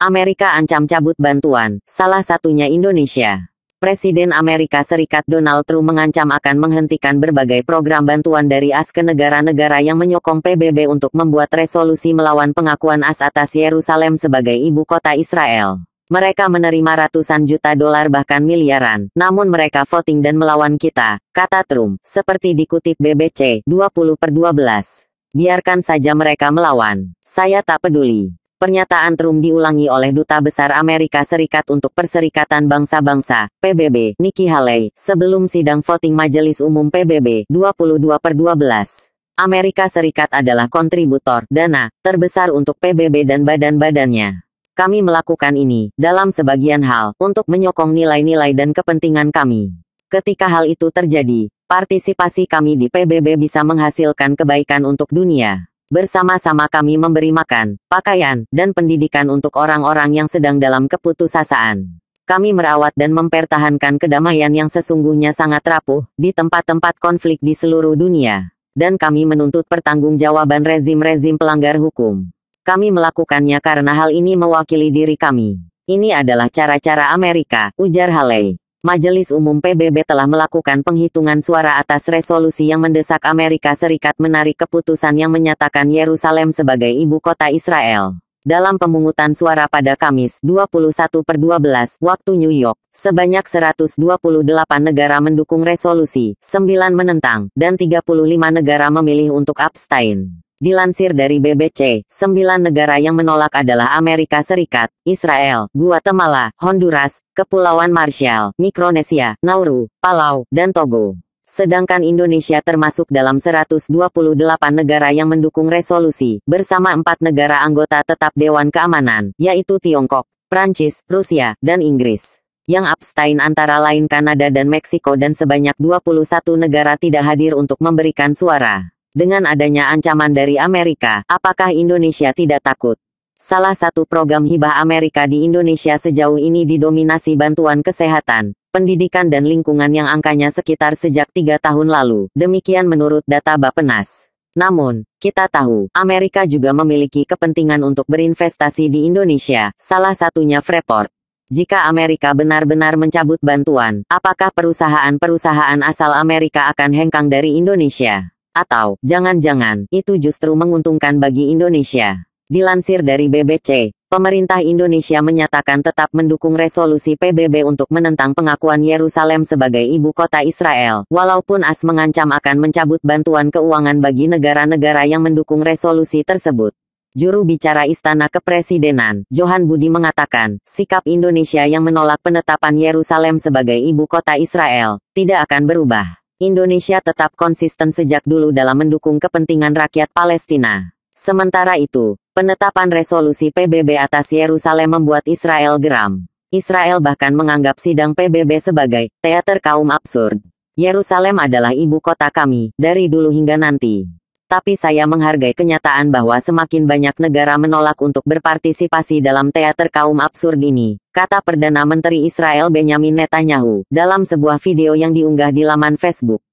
Amerika ancam cabut bantuan, salah satunya Indonesia. Presiden Amerika Serikat Donald Trump mengancam akan menghentikan berbagai program bantuan dari AS ke negara-negara yang menyokong PBB untuk membuat resolusi melawan pengakuan AS atas Yerusalem sebagai ibu kota Israel. Mereka menerima ratusan juta dolar bahkan miliaran, namun mereka voting dan melawan kita, kata Trump, seperti dikutip BBC 20 per 12. Biarkan saja mereka melawan. Saya tak peduli. Pernyataan Trump diulangi oleh Duta Besar Amerika Serikat untuk Perserikatan Bangsa-Bangsa, PBB, Nikki Haley, sebelum sidang voting Majelis Umum PBB, 22 per 12. Amerika Serikat adalah kontributor dana terbesar untuk PBB dan badan-badannya. Kami melakukan ini, dalam sebagian hal, untuk menyokong nilai-nilai dan kepentingan kami. Ketika hal itu terjadi, partisipasi kami di PBB bisa menghasilkan kebaikan untuk dunia. Bersama-sama kami memberi makan, pakaian, dan pendidikan untuk orang-orang yang sedang dalam keputusasaan. Kami merawat dan mempertahankan kedamaian yang sesungguhnya sangat rapuh di tempat-tempat konflik di seluruh dunia. Dan kami menuntut pertanggungjawaban rezim-rezim pelanggar hukum. Kami melakukannya karena hal ini mewakili diri kami. Ini adalah cara-cara Amerika, ujar Haley. Majelis Umum PBB telah melakukan penghitungan suara atas resolusi yang mendesak Amerika Serikat menarik keputusan yang menyatakan Yerusalem sebagai ibu kota Israel. Dalam pemungutan suara pada Kamis, 21 per 12, waktu New York, sebanyak 128 negara mendukung resolusi, 9 menentang, dan 35 negara memilih untuk abstain. Dilansir dari BBC, sembilan negara yang menolak adalah Amerika Serikat, Israel, Guatemala, Honduras, Kepulauan Marshall, Mikronesia, Nauru, Palau, dan Togo. Sedangkan Indonesia termasuk dalam 128 negara yang mendukung resolusi, bersama empat negara anggota tetap Dewan Keamanan, yaitu Tiongkok, Prancis, Rusia, dan Inggris yang abstain antara lain Kanada dan Meksiko dan sebanyak 21 negara tidak hadir untuk memberikan suara. Dengan adanya ancaman dari Amerika, apakah Indonesia tidak takut? Salah satu program hibah Amerika di Indonesia sejauh ini didominasi bantuan kesehatan, pendidikan dan lingkungan yang angkanya sekitar sejak tiga tahun lalu, demikian menurut data Bapenas. Namun, kita tahu, Amerika juga memiliki kepentingan untuk berinvestasi di Indonesia, salah satunya Freeport. Jika Amerika benar-benar mencabut bantuan, apakah perusahaan-perusahaan asal Amerika akan hengkang dari Indonesia? Atau, jangan-jangan, itu justru menguntungkan bagi Indonesia. Dilansir dari BBC, pemerintah Indonesia menyatakan tetap mendukung resolusi PBB untuk menentang pengakuan Yerusalem sebagai ibu kota Israel, walaupun AS mengancam akan mencabut bantuan keuangan bagi negara-negara yang mendukung resolusi tersebut. Juru bicara Istana Kepresidenan, Johan Budi mengatakan, sikap Indonesia yang menolak penetapan Yerusalem sebagai ibu kota Israel, tidak akan berubah. Indonesia tetap konsisten sejak dulu dalam mendukung kepentingan rakyat Palestina. Sementara itu, penetapan resolusi PBB atas Yerusalem membuat Israel geram. Israel bahkan menganggap sidang PBB sebagai teater kaum absurd. Yerusalem adalah ibu kota kami, dari dulu hingga nanti. Tapi saya menghargai kenyataan bahwa semakin banyak negara menolak untuk berpartisipasi dalam teater kaum absurd ini, kata Perdana Menteri Israel Benjamin Netanyahu, dalam sebuah video yang diunggah di laman Facebook.